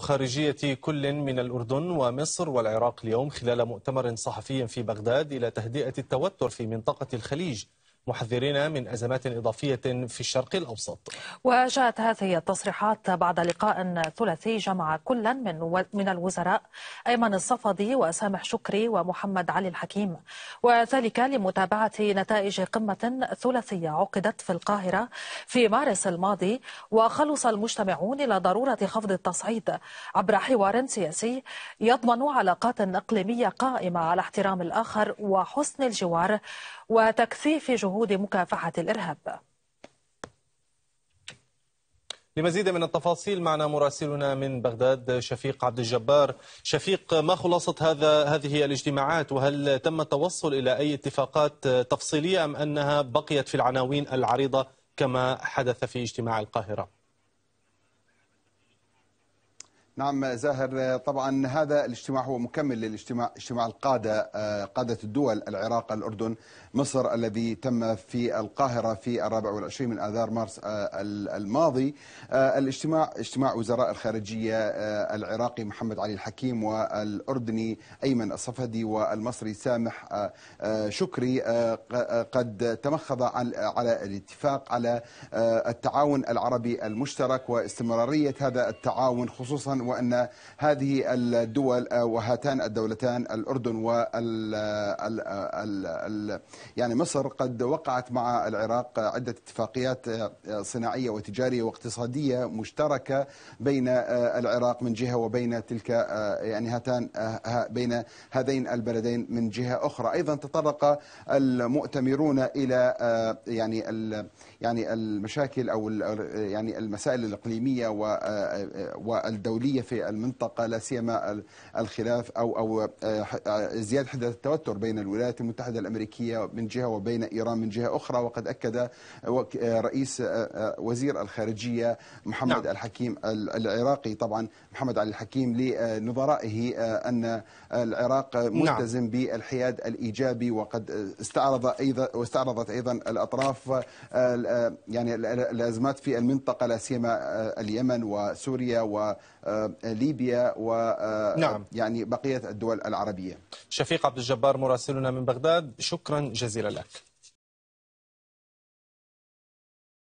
خارجية كل من الأردن ومصر والعراق اليوم خلال مؤتمر صحفي في بغداد إلى تهدئة التوتر في منطقة الخليج محذرين من أزمات إضافية في الشرق الأوسط وجاءت هذه التصريحات بعد لقاء ثلاثي جمع كلا من من الوزراء أيمن الصفدي وسامح شكري ومحمد علي الحكيم وذلك لمتابعة نتائج قمة ثلاثية عقدت في القاهرة في مارس الماضي وخلص المجتمعون إلى ضرورة خفض التصعيد عبر حوار سياسي يضمن علاقات إقليمية قائمة على احترام الآخر وحسن الجوار وتكثيف جهود جهود مكافحة الإرهاب لمزيد من التفاصيل معنا مراسلنا من بغداد شفيق عبد الجبار شفيق ما خلاصة هذا هذه الاجتماعات وهل تم التوصل إلى أي اتفاقات تفصيلية أم أنها بقيت في العناوين العريضة كما حدث في اجتماع القاهرة؟ نعم زاهر طبعا هذا الاجتماع هو مكمل للاجتماع اجتماع القادة آه، قادة الدول العراق الأردن مصر الذي تم في القاهرة في الرابع والعشرين من آذار مارس آه، الماضي آه، الاجتماع اجتماع وزراء الخارجية العراقي محمد علي الحكيم والأردني أيمن الصفدي والمصري سامح شكري قد تمخض على الاتفاق على التعاون العربي المشترك واستمرارية هذا التعاون خصوصا وأن هذه الدول آه، وهاتان الدولتان الأردن و آه، آه، يعني مصر قد وقعت مع العراق عدة اتفاقيات صناعية وتجارية واقتصادية مشتركة بين العراق من جهة وبين تلك يعني هاتان بين هذين البلدين من جهة أخرى أيضا تطرق المؤتمرون إلى يعني يعني المشاكل أو يعني المسائل الإقليمية والدولية العالميه في المنطقه لا سيما الخلاف او او ازدياد آه، آه، حده التوتر بين الولايات المتحده الامريكيه من جهه وبين ايران من جهه اخرى وقد اكد آه، رئيس وزير الخارجيه محمد نعم. الحكيم العراقي طبعا محمد علي الحكيم لنظرائه ان العراق نعم. ملتزم نعم. بالحياد الايجابي وقد استعرض ايضا واستعرضت ايضا الاطراف يعني الازمات في المنطقه لا سيما اليمن وسوريا و وليبيا آه، و آه، نعم. يعني بقية الدول العربية شفيق عبد الجبار مراسلنا من بغداد شكرا جزيلا لك